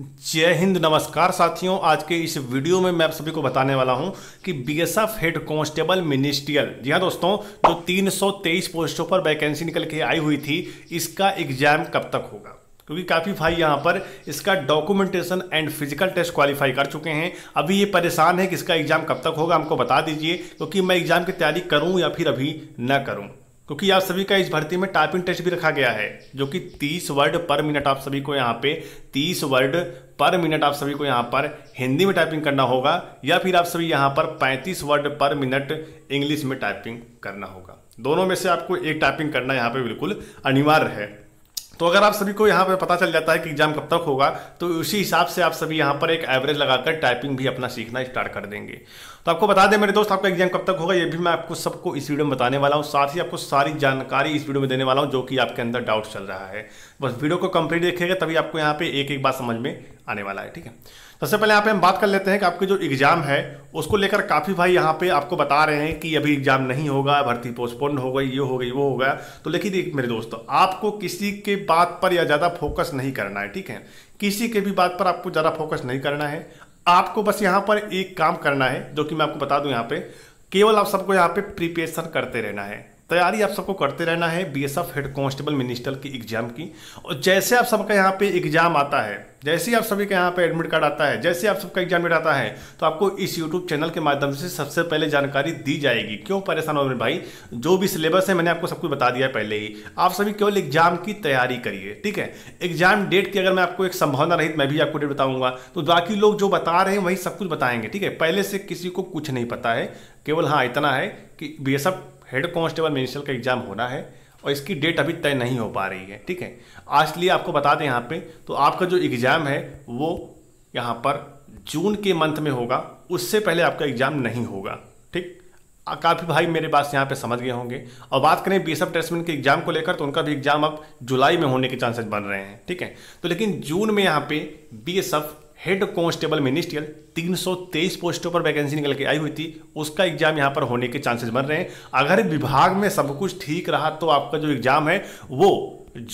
जय हिंद नमस्कार साथियों आज के इस वीडियो में मैं आप सभी को बताने वाला हूं कि बीएसएफ हेड कांस्टेबल मिनिस्ट्रियल जी हां दोस्तों जो 323 पोस्टों पर वैकेंसी निकल के आई हुई थी इसका एग्जाम कब तक होगा क्योंकि काफ़ी भाई यहाँ पर इसका documentation and physical test qualify कर चुके हैं अभी ये परेशान है कि इसका एग्ज़ाम कब तक होगा हमको बता दीजिए क्योंकि मैं एग्ज़ाम की तैयारी करूँ या फिर अभी ना करूँ क्योंकि आप सभी का इस भर्ती में टाइपिंग टेस्ट भी रखा गया है जो कि 30 वर्ड पर मिनट आप सभी को यहाँ पे 30 वर्ड पर मिनट आप सभी को यहाँ पर हिंदी में टाइपिंग करना होगा या फिर आप सभी यहाँ पर 35 वर्ड पर मिनट इंग्लिश में टाइपिंग करना होगा दोनों में से आपको एक टाइपिंग करना यहाँ पे बिल्कुल अनिवार्य है तो अगर आप सभी को यहाँ पे पता चल जाता है कि एग्जाम कब तक होगा तो उसी हिसाब से आप सभी यहाँ पर एक एवरेज लगाकर टाइपिंग भी अपना सीखना स्टार्ट कर देंगे तो आपको बता दें मेरे दोस्त आपका एग्जाम कब तक होगा ये भी मैं आपको सबको इस वीडियो में बताने वाला हूँ साथ ही आपको सारी जानकारी इस वीडियो में देने वाला हूँ जो कि आपके अंदर डाउट चल रहा है बस वीडियो को कंप्लीट देखेगा तभी आपको यहाँ पे एक एक बात समझ में आने वाला है ठीक है सबसे पहले यहाँ पे हम बात कर लेते हैं कि आपके जो एग्ज़ाम है उसको लेकर काफ़ी भाई यहाँ पे आपको बता रहे हैं कि अभी एग्ज़ाम नहीं होगा भर्ती पोस्टपोन्ड हो गई ये हो गई वो हो गया तो लेकिन मेरे दोस्तों आपको किसी के बात पर या ज़्यादा फोकस नहीं करना है ठीक है किसी के भी बात पर आपको ज़्यादा फोकस नहीं करना है आपको बस यहाँ पर एक काम करना है जो कि मैं आपको बता दू यहाँ पे केवल आप सबको यहाँ पे प्रिपेशन करते रहना है तैयारी आप सबको करते रहना है B S F head constable minister की एग्जाम की और जैसे आप सबका यहाँ पे एग्जाम आता है जैसे ही आप सभी का यहाँ पे एडमिट कार्ड आता है जैसे आप सबका एग्जाम आता है तो आपको इस यूट्यूब चैनल के माध्यम से सबसे पहले जानकारी दी जाएगी क्यों परेशान हो मेरे भाई जो भी सिलेबस है मैंने आपको सब कुछ बता दिया पहले ही आप सभी केवल एग्जाम की तैयारी करिए ठीक है एग्जाम डेट की अगर मैं आपको एक संभावना रहित मैं भी आपको डेट बताऊंगा तो बाकी लोग जो बता रहे हैं वही सब कुछ बताएंगे ठीक है पहले से किसी को कुछ नहीं पता है केवल हाँ इतना है कि बी हेड कांस्टेबल मिनिस्टर का एग्ज़ाम होना है और इसकी डेट अभी तय नहीं हो पा रही है ठीक है आज लिए आपको बता दें यहाँ पे तो आपका जो एग्ज़ाम है वो यहाँ पर जून के मंथ में होगा उससे पहले आपका एग्ज़ाम नहीं होगा ठीक काफ़ी भाई मेरे पास यहाँ पे समझ गए होंगे और बात करें बी एस के एग्ज़ाम को लेकर तो उनका भी एग्ज़ाम अब जुलाई में होने के चांसेस बन रहे हैं ठीक है तो लेकिन जून में यहाँ पे B S F head constable ministerial 323 पोस्टों पर वैकेंसी निकल के आई हुई थी उसका एग्जाम यहां पर होने के चांसेस बन रहे हैं अगर विभाग में सब कुछ ठीक रहा तो आपका जो एग्जाम है वो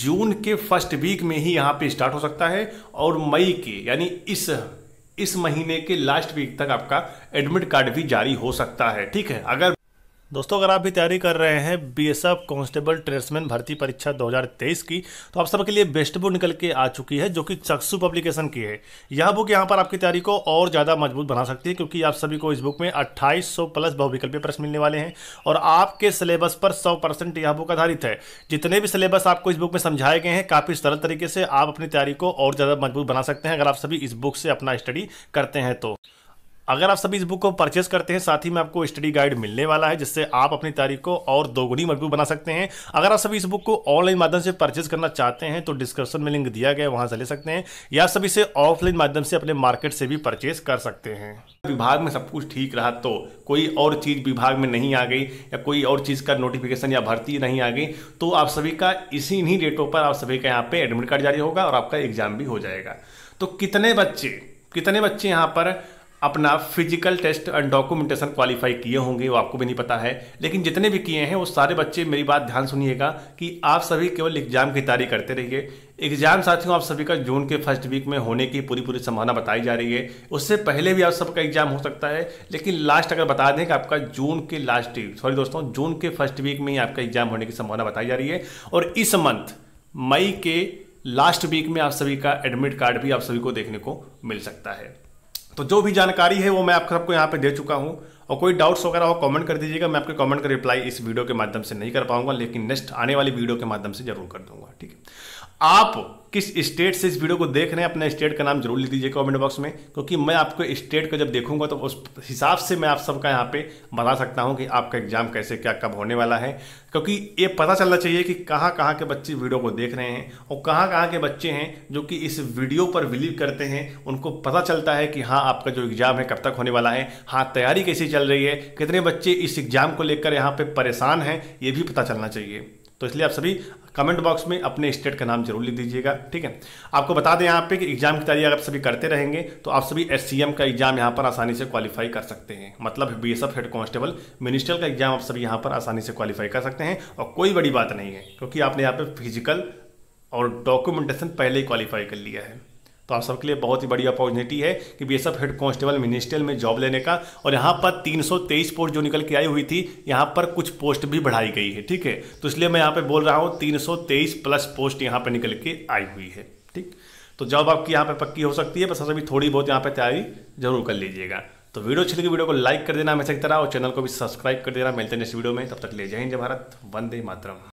जून के फर्स्ट वीक में ही यहाँ पे स्टार्ट हो सकता है और मई के यानी इस इस महीने के लास्ट वीक तक आपका एडमिट कार्ड भी जारी हो सकता है ठीक है अगर दोस्तों अगर आप भी तैयारी कर रहे हैं B S F constable tradesman भर्ती परीक्षा 2023 की तो आप सबके लिए बेस्ट बुक निकल के आ चुकी है जो कि चक्सू पब्लिकेशन की है यह बुक यहाँ पर आपकी तैयारी को और ज़्यादा मजबूत बना सकती है क्योंकि आप सभी को इस बुक में 2800 प्लस बहुविकल्पीय प्रश्न मिलने वाले हैं और आपके सिलेबस पर सौ परसेंट यह बुक आधारित है जितने भी सिलेबस आपको इस बुक में समझाए गए हैं काफ़ी सरल तरीके से आप अपनी तैयारी को और ज़्यादा मजबूत बना सकते हैं अगर आप सभी इस बुक से अपना स्टडी करते हैं तो अगर आप सभी इस बुक को परचेस करते हैं साथ ही में आपको स्टडी गाइड मिलने वाला है जिससे आप अपनी तारीख को और दोगुनी मजबूत बना सकते हैं अगर आप सभी इस बुक को ऑनलाइन माध्यम से परचेस करना चाहते हैं तो डिस्क्रिप्शन में लिंक दिया गया वहां से ले सकते हैं या सभी से ऑफलाइन माध्यम से अपने मार्केट से भी परचेस कर सकते हैं विभाग में सब कुछ ठीक रहा तो कोई और चीज़ विभाग में नहीं आ गई या कोई और चीज़ का नोटिफिकेशन या भर्ती नहीं आ गई तो आप सभी का इसी इन्हीं डेटों पर आप सभी का यहाँ पे एडमिट कार्ड जारी होगा और आपका एग्जाम भी हो जाएगा तो कितने बच्चे कितने बच्चे यहाँ पर अपना physical test and documentation qualify किए होंगे वो आपको भी नहीं पता है लेकिन जितने भी किए हैं वो सारे बच्चे मेरी बात ध्यान सुनिएगा कि आप सभी केवल एग्जाम की तैयारी करते रहिए एग्जाम साथियों आप सभी का जून के फर्स्ट वीक में होने की पूरी पूरी संभावना बताई जा रही है उससे पहले भी आप सबका एग्जाम हो सकता है लेकिन लास्ट अगर बता दें कि आपका जून के लास्ट वीक सॉरी दोस्तों जून के फर्स्ट वीक में ही आपका एग्जाम होने की संभावना बताई जा रही है और इस मंथ मई के लास्ट वीक में आप सभी का एडमिट कार्ड भी आप सभी को देखने को मिल सकता है तो जो भी जानकारी है वो मैं आप सबको यहाँ पे दे चुका हूँ और कोई डाउट्स वगैरह हो कमेंट कर दीजिएगा मैं आपके कमेंट का रिप्लाई इस वीडियो के माध्यम से नहीं कर पाऊंगा लेकिन नेक्स्ट आने वाली वीडियो के माध्यम से जरूर कर दूंगा ठीक है आप किस स्टेट से इस वीडियो को देख रहे हैं अपने स्टेट का नाम जरूर लिख दीजिए कमेंट बॉक्स में क्योंकि मैं आपको स्टेट का जब देखूंगा तो उस हिसाब से मैं आप सबका यहाँ पे बता सकता हूँ कि आपका एग्जाम कैसे क्या कब होने वाला है क्योंकि ये पता चलना चाहिए कि कहाँ कहाँ के बच्चे वीडियो को देख रहे हैं और कहाँ कहाँ के बच्चे हैं जो कि इस वीडियो पर बिलीव करते हैं उनको पता चलता है कि हाँ आपका जो एग्ज़ाम है कब तक होने वाला है हाँ तैयारी कैसी चल रही है कितने बच्चे इस एग्ज़ाम को लेकर यहाँ पर परेशान हैं ये भी पता चलना चाहिए तो इसलिए आप सभी कमेंट बॉक्स में अपने स्टेट का नाम जरूर लिख दीजिएगा ठीक है आपको बता दें यहाँ पे कि एग्जाम की तैयारी अगर आप सभी करते रहेंगे तो आप सभी एस का एग्जाम यहाँ पर आसानी से क्वालिफाई कर सकते हैं मतलब B S head constable minister का एग्जाम आप सभी यहाँ पर आसानी से क्वालिफाई कर सकते हैं और कोई बड़ी बात नहीं है क्योंकि आपने यहाँ पर फिजिकल और डॉक्यूमेंटेशन पहले ही क्वालिफाई कर लिया है तो आप सबके लिए बहुत ही बड़ी अपॉर्चुनिटी है कि B S F head constable ministerial में जॉब लेने का और यहाँ पर 323 पोस्ट जो निकल के आई हुई थी यहाँ पर कुछ पोस्ट भी बढ़ाई गई है ठीक है तो इसलिए मैं यहाँ पे बोल रहा हूँ 323 प्लस पोस्ट यहाँ पर निकल के आई हुई है ठीक तो जॉब आपकी यहाँ पर पक्की हो सकती है बस अभी थोड़ी बहुत यहाँ पर तैयारी जरूर कर लीजिएगा तो वीडियो अच्छी लगी वीडियो को लाइक कर देना हमेशा की तरह और चैनल को भी सब्सक्राइब कर देना मिलते हैं नेक्स्ट वीडियो में तब तक ले जय हिंद जय भारत वंदे मातरम